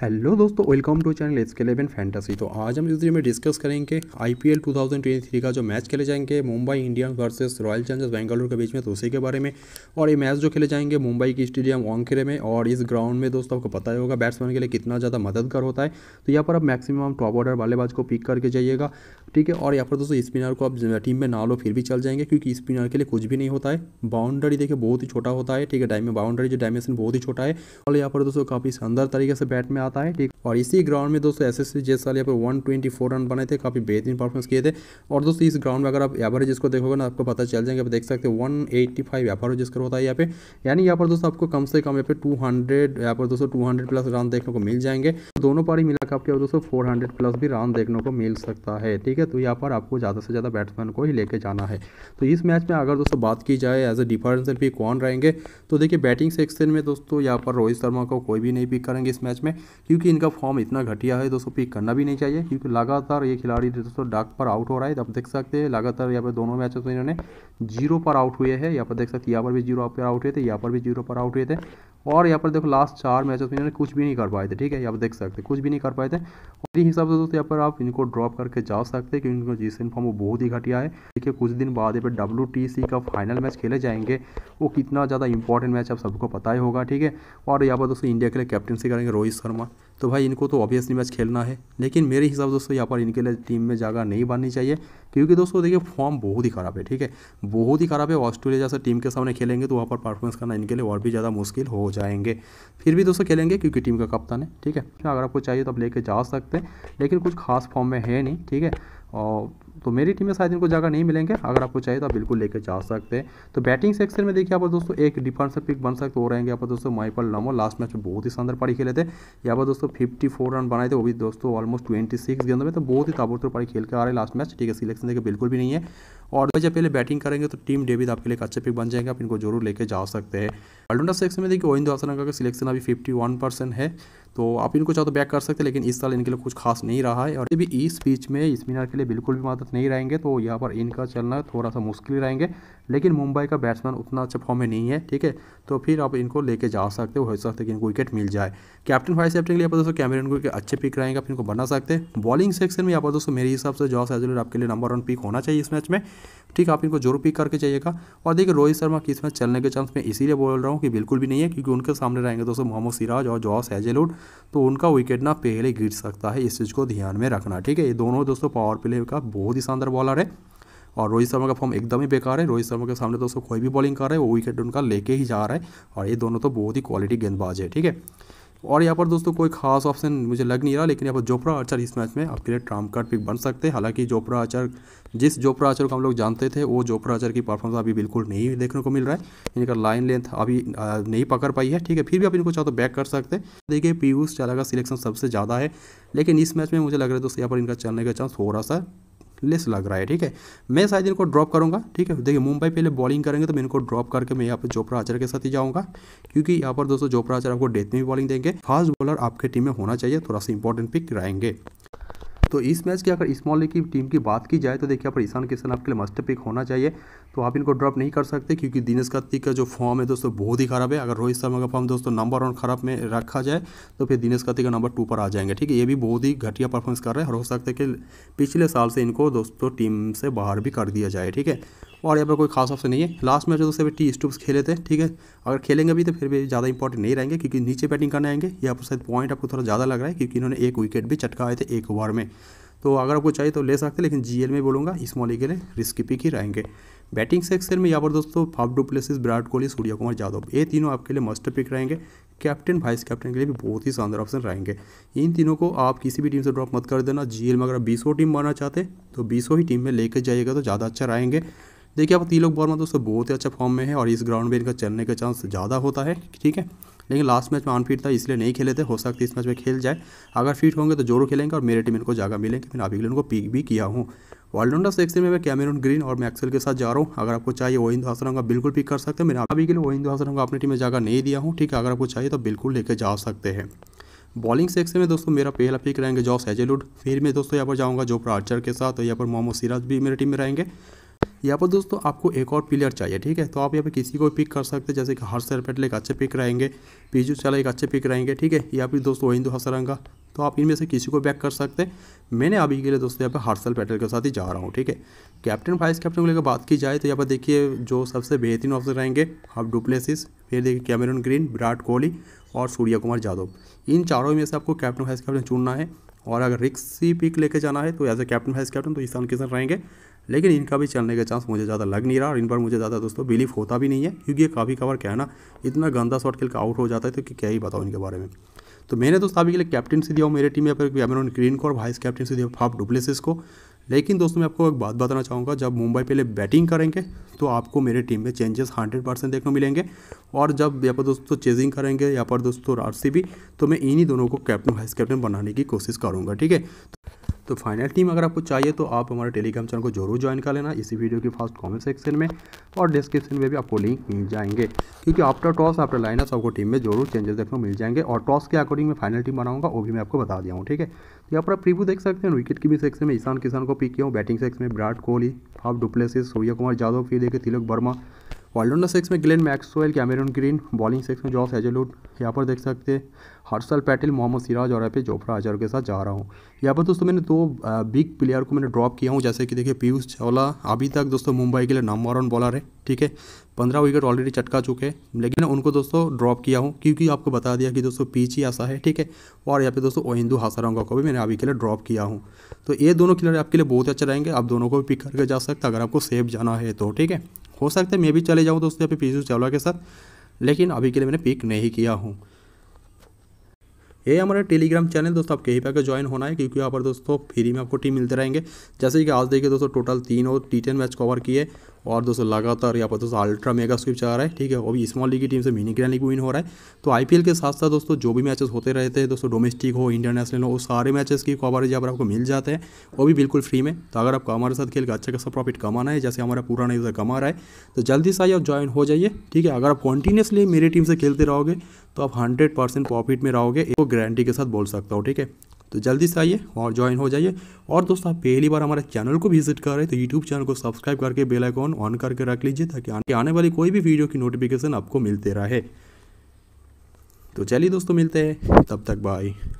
hello दोस्तों welcome to channel S K eleven fantasy तो आज हम इस वीडियो में डिस्कस करेंगे आईपीएल 2023 का जो मैच खेले जाएंगे Mumbai Indians versus Royal Challengers Bengaluru के बीच में तो उसी के बारे में और ये मैच जो खेले जाएंगे मुंबई की स्टेडियम ओंखेरे में और इस ग्राउंड में दोस्तों आपको पता ही होगा बैट्समैन के लिए कितना ज़्यादा मददगार होता है तो यहाँ पर आप मैक्सिमम टॉप ऑर्डर बल्लेबाज को पिक करके जाइएगा ठीक है और यहाँ पर दोस्तों स्पिनर को आप टीम में ना लो फिर भी चल जाएंगे क्योंकि स्पिनर के लिए कुछ भी नहीं होता है बाउंड्री देखिए बहुत ही छोटा होता है ठीक है डाइम बाउंड्री जो डायमेंशन बहुत ही छोटा है और यहाँ पर दोस्तों काफ़ी शानदार तरीके से बैट में आता है ठीक और इसी ग्राउंड में दोस्तों एस एस सी साल यहाँ पर वन ट्वेंटी फोर रन बने थे काफ़ी बेहतरीन परफॉर्मेंस किए थे और दोस्तों इस ग्राउंड में अगर आप एवरेज इसको देखोगे ना आपको पता चल जाएंगे आप देख सकते वन एट्टी फाइव एवरेज इसका होता है यहाँ पे यानी यहाँ पर दोस्तों आपको कम से कम यहाँ पे टू हंड्रेड यहाँ पर दोस्तों टू हंड्रेड प्लस रन देखने को मिल जाएंगे दोनों पारी मिलाकर आपके दोस्तों फोर हंड्रेड प्लस भी रन देखने को मिल सकता है ठीक है तो यहाँ पर आपको ज़्यादा से ज़्यादा बैट्समैन को ही लेके जाना है तो इस मैच में अगर दोस्तों बात की जाए एज ए डिफरेंशियल पिक कौन रहेंगे तो देखिए बैटिंग सेक्शन में दोस्तों यहाँ पर रोहित शर्मा को कोई भी नहीं पिक करेंगे इस मैच में क्योंकि इनका फॉर्म इतना घटिया है दोस्तों पिक करना भी नहीं चाहिए क्योंकि लगातार ये खिलाड़ी दोस्तों डाक पर आउट हो रहा है आप देख सकते हैं लगातार यहाँ पर दोनों मैचेस में इन्होंने जीरो पर आउट हुए हैं यहाँ पर देख सकते यहाँ पर भी जीरो पर आउट हुए थे यहाँ पर भी जीरो पर आउट हुए थे और यहाँ पर देखो लास्ट चार मैचेस में इन्होंने कुछ भी नहीं कर पाए थे ठीक है यहाँ पर देख सकते कुछ भी नहीं कर पाए थे और हिसाब से दोस्तों यहाँ पर आप इनको ड्रॉप करके जा सकते हैं क्योंकि जिस इन फॉर्म वो बहुत ही घटिया है देखिए कुछ दिन बाद यहाँ पर डब्ल्यू का फाइनल मैच खेले जाएंगे वो कितना ज़्यादा इंपॉर्टेंट मैच आप सबको पता ही होगा ठीक है और यहाँ पर दोस्तों इंडिया के लिए कैप्टनसी करेंगे रोहित शर्मा खेलना तो भाई इनको तो ऑब्वियसली मैच खेलना है लेकिन मेरे हिसाब से दोस्तों यहाँ पर इनके लिए टीम में जगह नहीं बननी चाहिए क्योंकि दोस्तों देखिए फॉर्म बहुत ही ख़राब है ठीक है बहुत ही ख़राब है ऑस्ट्रेलिया जैसे टीम के सामने खेलेंगे तो वहाँ पर परफॉर्मेंस करना इनके लिए और भी ज़्यादा मुश्किल हो जाएंगे फिर भी दोस्तों खेलेंगे क्योंकि टीम का कप्तान है ठीक है अगर आपको चाहिए तो आप लेके जा सकते हैं लेकिन कुछ खास फॉर्म में है नहीं ठीक है और तो मेरी टीम में शायद इनको जगह नहीं मिलेंगे अगर आपको चाहिए तो आप बिल्कुल लेकर जा सकते हैं तो बैटिंग सेक्शन में देखिए यहाँ पर दोस्तों एक डिफेंसर पिक बन सकते हो रहेंगे यहाँ पर दोस्तों माइपल लमो लास्ट मैच में बहुत ही शानदार पारी खेले थे यहाँ पर दोस्तों फिफ्टी रन बनाए थे वो भी दोस्तों ऑलमोस्ट ट्वेंटी गेंदों में तो बहुत ही ताबड़ोड़ पारी खेल के आ रहे लास्ट मैच ठीक है सिलेक्शन देखिए बिल्कुल भी नहीं है और जब पहले बैटिंग करेंगे तो टीम डेविड आपके लिए एक अच्छे पिक बन जाएंगे आप इनको जरूर लेके जा सकते हैं अल्डोडा सेक्शन में देखिए ओहिंदो हासनगा का सिलेक्शन अभी फिफ्टी वन परसेंट है तो आप इनको चाहो तो बैक कर सकते हैं लेकिन इस साल इनके लिए कुछ खास नहीं रहा है और भी इस बीच में स्पिनर के लिए बिल्कुल भी मदद नहीं रहेंगे तो यहाँ पर इनका चलना थोड़ा सा मुश्किल रहेंगे लेकिन मुंबई का बैट्समैन उतना अच्छा फॉर्म में नहीं है ठीक है तो फिर आप इनको लेके जा सकते हो सकते हैं कि इनको विकेट मिल जाए कैप्टन वाइस कैप्टन के लिए आप दोस्तों कैमरन को अच्छे पिक रहेंगे आप इनको बना सकते हैं बॉलिंग सेक्शन में यहाँ पर दोस्तों मेरे हिसाब से जॉस एजुलर आपके लिए नंबर वन पिक होना चाहिए इस मैच में ठीक है आप इनको जरूर पिक करके जाइएगा और देखिए रोहित शर्मा की में चलने के चांस मैं इसीलिए बोल रहा हूँ कि बिल्कुल भी नहीं है क्योंकि उनके सामने रहेंगे दोस्तों मोहम्मद सिराज और जॉस एजेलोड तो उनका विकेट ना पहले गिर सकता है इस चीज़ को ध्यान में रखना ठीक है ये दोनों दोस्तों पावर प्ले का बहुत ही शानदार बॉलर है और रोहित शर्मा का फॉर्म एकदम ही बेकार है रोहित शर्मा के सामने दोस्तों कोई भी बॉलिंग कर रहा है वो विकेट उनका लेके ही जा रहा है और ये दोनों तो बहुत ही क्वालिटी गेंदबाज है ठीक है और यहाँ पर दोस्तों कोई खास ऑप्शन मुझे लग नहीं रहा लेकिन यहाँ पर जोपरा आचर इस मैच में आपके लिए ट्राम कार्ड पिक बन सकते हैं हालांकि जोपरा आचर जिस जोपरा आचर को हम लोग जानते थे वो जोपरा आचर की परफॉर्मेंस अभी बिल्कुल नहीं देखने को मिल रहा है इनका लाइन लेंथ अभी नहीं पकड़ पाई है ठीक है फिर भी आप इनको चाहो तो बैक कर सकते हैं देखिए पीयूष चाला का सिलेक्शन सबसे ज़्यादा है लेकिन इस मैच में मुझे लग रहा है दोस्तों यहाँ पर इनका चलने का चांस हो रहा सा लेस लग रहा है ठीक है मैं शायद इनको ड्रॉप करूंगा ठीक है देखिए मुंबई पहले बॉलिंग करेंगे तो मैं इनको ड्रॉप करके मैं यहाँ पर जोपरा आचर के साथ ही जाऊँगा क्योंकि यहाँ पर दोस्तों जोपरा आचर आपको डेथ में भी बॉलिंग देंगे फास्ट बॉलर आपके टीम में होना चाहिए थोड़ा सा इंपॉर्टेंट पिक रहेंगे तो इस मैच की अगर स्मॉल लीग की टीम की बात की जाए तो देखिए आप ईशान किशन आपके लिए मस्ट पिक होना चाहिए तो आप इनको ड्रॉप नहीं कर सकते क्योंकि दिनेश कार्तिक का जो फॉर्म है दोस्तों बहुत ही खराब है अगर रोहित शर्मा का फॉर्म दोस्तों नंबर वन खराब में रखा जाए तो फिर दिनेश कार्तिक का नंबर टू पर आ जाएंगे ठीक है ये भी बहुत ही घटिया परफॉर्मेंस कर रहे हैं और हो सकता है कि पिछले साल से इनको दोस्तों टीम से बाहर भी कर दिया जाए ठीक है और यहाँ पर कोई खास ऑप्शन नहीं है लास्ट मैच दोस्तों टी स्टूब्स खेले थे ठीक है अगर खेलेंगे भी तो फिर भी ज़्यादा इंपॉर्टेंट नहीं रहेंगे क्योंकि नीचे बैटिंग करने आएंगे यहाँ पर शायद पॉइंट आपको थोड़ा ज़्यादा लग रहा है क्योंकि इन्होंने एक विकेट भी चटकाए थे एक ओवर में तो अगर आपको चाहिए तो ले सकते लेकिन जी में बोलूँगा इस मॉली के लिए रिस्क पिक ही रहेंगे बैटिंग सेक्शन में यहाँ पर दोस्तों फाफ डुप्लेसिस विराट कोहली सूर्य कुमार यादव ये तीनों आपके लिए मस्ट पिक रहेंगे कैप्टन वाइस कैप्टन के लिए भी बहुत ही शानदार ऑप्शन रहेंगे इन तीनों को आप किसी भी टीम से ड्रॉप मत कर देना जीएल में अगर बीसों टीम बनाना चाहते तो बीसों ही टीम में लेकर जाइएगा तो ज़्यादा अच्छा रहेंगे देखिए आप तीन लोग बॉल में दोस्तों बहुत ही अच्छा फॉर्म में है और इस ग्राउंड में इनका चलने का चांस ज़्यादा होता है ठीक है लेकिन लास्ट मैच में अनफिट था इसलिए नहीं खेले थे हो सकता इस मैच में खेल जाए अगर फिट होंगे तो जोरों खेलेंगे और मेरे टीम इनको जगह मिलेंगे मैंने अभी उनको पिक भी किया हूँ ऑलराउंडर सेक्शन में मैं कैमरून ग्रीन और मैक्सल के साथ जा रहा हूँ अगर आपको चाहिए वो हिंदू हासन का बिल्कुल पिक कर सकते हैं मैंने अभी के लिए वो हिंदू हासन अपनी टीम में जगह नहीं दिया हूँ ठीक है अगर आपको चाहिए तो बिल्कुल लेकर जा सकते हैं बॉलिंग सेक्शन में दोस्तों मेरा पहला पिक रहेंगे जॉस एजेलुड फिर मैं दोस्तों यहाँ पर जाऊँगा जोफ्रा आर्चर के साथ और यहाँ पर मोहम्मद सिराज भी मेरे टीम में रहेंगे यहाँ पर दोस्तों आपको एक और प्लेयर चाहिए ठीक है तो आप यहाँ पे किसी को पिक कर सकते हैं जैसे कि हर्षर पटेल एक अच्छे पिक रहेंगे पीजू चला एक अच्छे पिक रहेंगे ठीक है या फिर दोस्तों हिंदू हसरंगा तो आप इनमें से किसी को बैक कर सकते हैं मैंने अभी के लिए दोस्तों यहाँ पर हर्षल पटेल के साथ ही जा रहा हूँ ठीक है कैप्टन वाइस कैप्टन को लेकर बात की जाए तो यहाँ पर देखिए जो सबसे बेहतरीन ऑप्शन रहेंगे हाफ डुप्लेसिस फिर देखिए कैमरन ग्रीन विराट कोहली और सूर्य कुमार यादव इन चारों में से आपको कैप्टन वाइस कैप्टन चुनना है और अगर रिक्सी पिक लेके जाना है तो as a captain vice captain तो ईशान किशन रहेंगे लेकिन इनका भी चलने का चांस मुझे ज़्यादा लग नहीं रहा और इन पर मुझे ज़्यादा दोस्तों बिलीव होता भी नहीं है क्योंकि ये काफ़ी कवर क्या है ना इतना गंदा शॉट खेल के आउट हो जाता है तो कि क्या ही बताओ इनके बारे में तो मैंने दोस्तों अभी के लिए कैप्टनसी दिया हूँ मेरे टीम में पर कैमरॉन ग्रीन को और वाइस कैप्टनसी दिया फाफ डुप्लेसिस को लेकिन दोस्तों मैं आपको एक बात बताना चाहूँगा जब मुंबई पहले बैटिंग करेंगे तो आपको मेरे टीम में चेंजेस हंड्रेड परसेंट देखने मिलेंगे और जब यहाँ पर दोस्तों चेजिंग करेंगे यहाँ पर दोस्तों आर तो मैं इन्हीं दोनों को कैप्टन वाइस कैप्टन बनाने की कोशिश करूँगा ठीक है तो फाइनल टीम अगर आपको चाहिए तो आप हमारे टेलीग्राम चैनल को जरूर ज्वाइन कर लेना इसी वीडियो के फास्ट कमेंट सेक्शन में और डिस्क्रिप्शन में भी आपको लिंक मिल जाएंगे क्योंकि आफ्टर टॉस आफ्टर लाइनअप आपको टीम में जरूर चेंजेस देखने को मिल जाएंगे और टॉस के अकॉर्डिंग मैं फाइनल टीम बनाऊंगा वो भी मैं आपको बता दिया हूँ ठीक है तो यहाँ पर आप प्रीव्यू देख सकते हैं विकेट की भी सेक्शन में ईशान किसान को पिक किया हूँ बैटिंग सेक्शन में विराट कोहली हाफ डुप्लेसिस सूर्य कुमार यादव फिर देखे तिलक वर्मा ऑलराउंडर सेक्स में Glenn Maxwell Cameron Green bowling section में जॉस हेजलवुड यहाँ पर देख सकते हैं हर्षल पैटिल मोहम्मद सिराज और एपे जोफ्रा अजहर के साथ जा रहा हूँ यहाँ पर दोस्तों मैंने दो बिग प्लेयर को मैंने ड्रॉप किया हूँ जैसे कि देखिए पीयूष चावला अभी तक दोस्तों मुंबई के लिए नंबर वन बॉलर है ठीक है पंद्रह विकेट ऑलरेडी चटका चुके हैं लेकिन उनको दोस्तों ड्रॉप किया हूँ क्योंकि आपको बता दिया कि दोस्तों पीच ही आशा है ठीक है और यहाँ पे दोस्तों ओहिंदू हासारंगा को भी मैंने अभी के लिए ड्रॉप किया हूँ तो ये दोनों खिलाड़ी आपके लिए बहुत अच्छा रहेंगे आप दोनों को भी पिक करके जा सकते अगर आपको सेफ जाना है तो ठीक है हो सकता है मैं भी चले जाऊँ दोस्तों यहाँ पे पीयूष चावला के साथ लेकिन अभी के लिए मैंने पिक नहीं किया हूँ ये हमारा टेलीग्राम चैनल दोस्तों आप कहीं पर ज्वाइन होना है क्योंकि यहाँ पर दोस्तों फ्री में आपको टीम मिलते रहेंगे जैसे कि आज देखिए दोस्तों टोटल तीन और टी टेन मैच कवर किए और दोस्तों लगातार यहाँ पर दोस्तों अल्ट्रा मेगा स्वीप चाह रहा है ठीक है वो भी स्मॉल लीग की टीम से मिनी ग्रैंड लीग विन हो रहा है तो आईपीएल के साथ साथ दोस्तों जो भी मैचेस होते रहते हैं दोस्तों डोमेस्टिक हो इंटरनेशनल हो सारे मैचेस की कवरेज यहाँ पर आपको मिल जाते हैं वो भी बिल्कुल फ्री में तो अगर आपको हमारे साथ खेल के अच्छा खासा प्रॉफिट कमाना है जैसे हमारा पुराना यूज़र कमा रहा है तो जल्दी से आइए आप ज्वाइन हो जाइए ठीक है अगर आप कॉन्टीन्यूसली मेरी टीम से खेलते रहोगे तो आप हंड्रेड परसेंट प्रॉफिट में रहोगे एक गारंटी के साथ बोल सकता हूँ ठीक है तो जल्दी से आइए और ज्वाइन हो जाइए और दोस्तों आप पहली बार हमारे चैनल को विजिट कर रहे हैं तो यूट्यूब चैनल को सब्सक्राइब करके बेल आइकॉन ऑन करके रख लीजिए ताकि आने वाली कोई भी वीडियो की नोटिफिकेशन आपको मिलते रहे तो चलिए दोस्तों मिलते हैं तब तक बाय